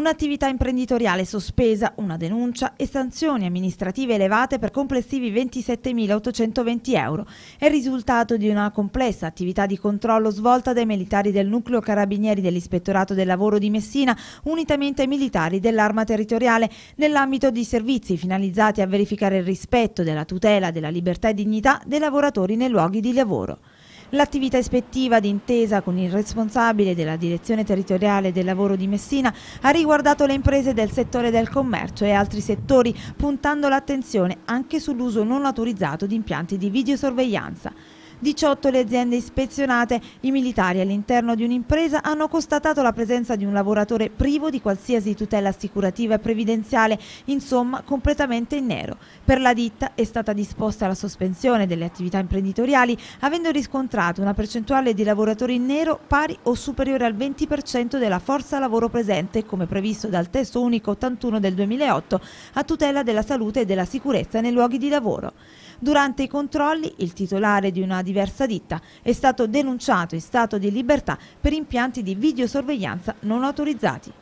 un'attività imprenditoriale sospesa, una denuncia e sanzioni amministrative elevate per complessivi 27.820 euro. È il risultato di una complessa attività di controllo svolta dai militari del nucleo carabinieri dell'Ispettorato del Lavoro di Messina, unitamente ai militari dell'Arma Territoriale, nell'ambito di servizi finalizzati a verificare il rispetto della tutela della libertà e dignità dei lavoratori nei luoghi di lavoro. L'attività ispettiva d'intesa con il responsabile della Direzione Territoriale del Lavoro di Messina ha riguardato le imprese del settore del commercio e altri settori puntando l'attenzione anche sull'uso non autorizzato di impianti di videosorveglianza. 18 le aziende ispezionate. I militari all'interno di un'impresa hanno constatato la presenza di un lavoratore privo di qualsiasi tutela assicurativa e previdenziale, insomma completamente in nero. Per la ditta è stata disposta la sospensione delle attività imprenditoriali, avendo riscontrato una percentuale di lavoratori in nero pari o superiore al 20% della forza lavoro presente, come previsto dal testo unico 81 del 2008, a tutela della salute e della sicurezza nei luoghi di lavoro. Durante i controlli il titolare di una diversa ditta è stato denunciato in stato di libertà per impianti di videosorveglianza non autorizzati.